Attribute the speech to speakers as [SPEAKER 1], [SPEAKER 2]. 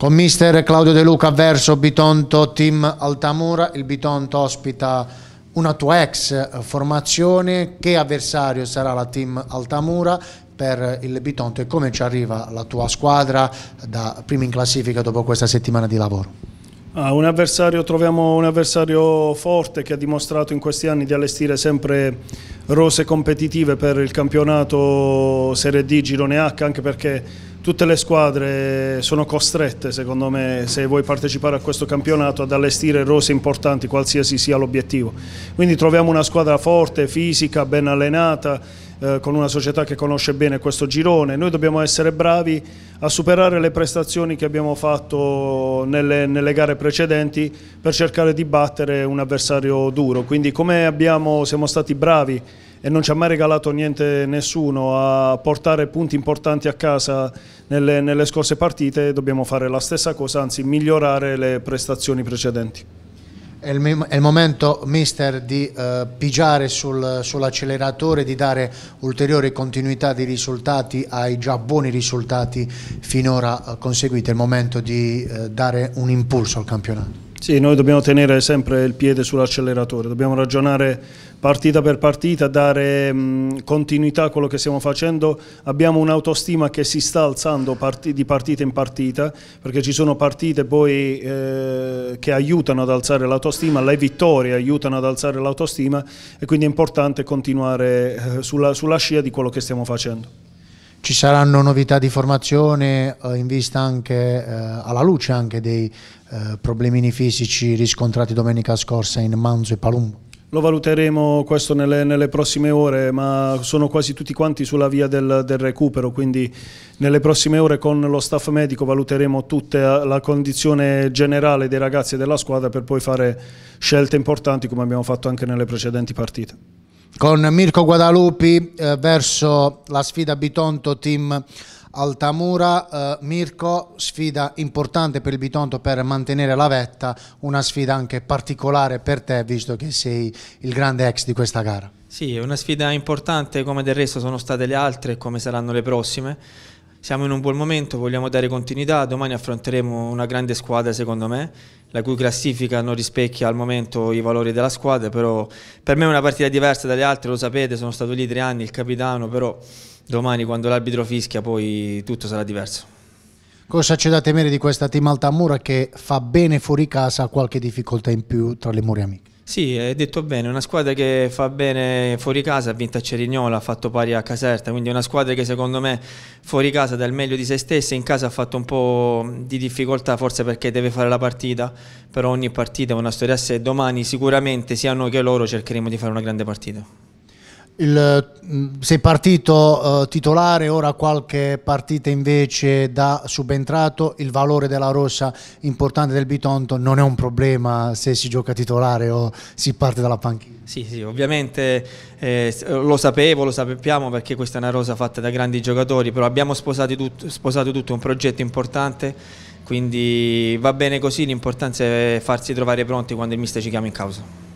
[SPEAKER 1] Con mister Claudio De Luca verso Bitonto Team Altamura, il Bitonto ospita una tua ex formazione, che avversario sarà la Team Altamura per il Bitonto e come ci arriva la tua squadra da prima in classifica dopo questa settimana di
[SPEAKER 2] lavoro? Ah, un troviamo un avversario forte che ha dimostrato in questi anni di allestire sempre rose competitive per il campionato Serie D, Girone H, anche perché tutte le squadre sono costrette, secondo me, se vuoi partecipare a questo campionato, ad allestire rose importanti, qualsiasi sia l'obiettivo. Quindi troviamo una squadra forte, fisica, ben allenata, eh, con una società che conosce bene questo girone. Noi dobbiamo essere bravi a superare le prestazioni che abbiamo fatto nelle, nelle gare precedenti per cercare di battere un avversario duro. Quindi come abbiamo, siamo stati bravi e non ci ha mai regalato niente nessuno a portare punti importanti a casa nelle, nelle scorse partite, dobbiamo fare la stessa cosa, anzi migliorare le prestazioni precedenti.
[SPEAKER 1] È il, è il momento, mister, di eh, pigiare sul, sull'acceleratore, di dare ulteriore continuità di risultati ai già buoni risultati finora eh, conseguiti. È il momento di eh, dare un impulso al campionato.
[SPEAKER 2] Sì, noi dobbiamo tenere sempre il piede sull'acceleratore, dobbiamo ragionare partita per partita, dare mh, mm, continuità a quello che stiamo facendo. Abbiamo un'autostima che si sta alzando parti, di partita in partita, perché ci sono partite poi eh, che aiutano ad alzare l'autostima, le vittorie aiutano ad alzare l'autostima e quindi è importante continuare eh, sulla, sulla scia di quello che stiamo facendo. Ci
[SPEAKER 1] saranno novità di formazione eh, in vista anche, eh, alla luce anche dei eh, problemini fisici riscontrati domenica scorsa in Manzo e Palumbo?
[SPEAKER 2] Lo valuteremo questo nelle, nelle, prossime ore, ma sono quasi tutti quanti sulla via del, del, recupero, quindi nelle prossime ore con lo staff medico valuteremo tutta eh, la condizione generale dei ragazzi e della squadra per poi fare scelte importanti come abbiamo fatto anche nelle precedenti partite con Mirko Guadalupi eh, verso la sfida Bitonto
[SPEAKER 1] team Altamura. Eh, Mirko, sfida importante per il Bitonto per mantenere la vetta, una sfida anche particolare per te visto che sei il grande ex di questa gara.
[SPEAKER 3] Sì, è una sfida importante come del resto sono state le altre e come saranno le prossime siamo in un buon momento, vogliamo dare continuità, domani affronteremo una grande squadra secondo me, la cui classifica non rispecchia al momento i valori della squadra, però per me è una partita diversa dalle altre, lo sapete, sono stato lì tre anni, il capitano, però domani quando l'arbitro fischia poi tutto sarà diverso.
[SPEAKER 1] Cosa c'è da temere di questa team Altamura che fa bene fuori casa qualche difficoltà in più tra le mura amiche?
[SPEAKER 3] Sì, hai detto bene, una squadra che fa bene fuori casa, ha vinto a Cerignola, ha fatto pari a Caserta, quindi una squadra che secondo me fuori casa dà il meglio di se stessa, in casa ha fatto un po' di difficoltà forse perché deve fare la partita, però ogni partita è una storia a sé, domani sicuramente sia noi che loro cercheremo di fare una grande partita.
[SPEAKER 1] Il, mm, sei partito eh, titolare, ora qualche partita invece da subentrato, il valore della rossa importante del Bitonto non è un problema se si gioca titolare o si parte dalla panchina.
[SPEAKER 3] Sì, sì, ovviamente eh, lo sapevo, lo sappiamo perché questa è una rosa fatta da grandi giocatori, però abbiamo sposato tutto, sposato tutto un progetto importante, quindi va bene così, l'importanza è farsi trovare pronti quando il mister ci chiama in causa.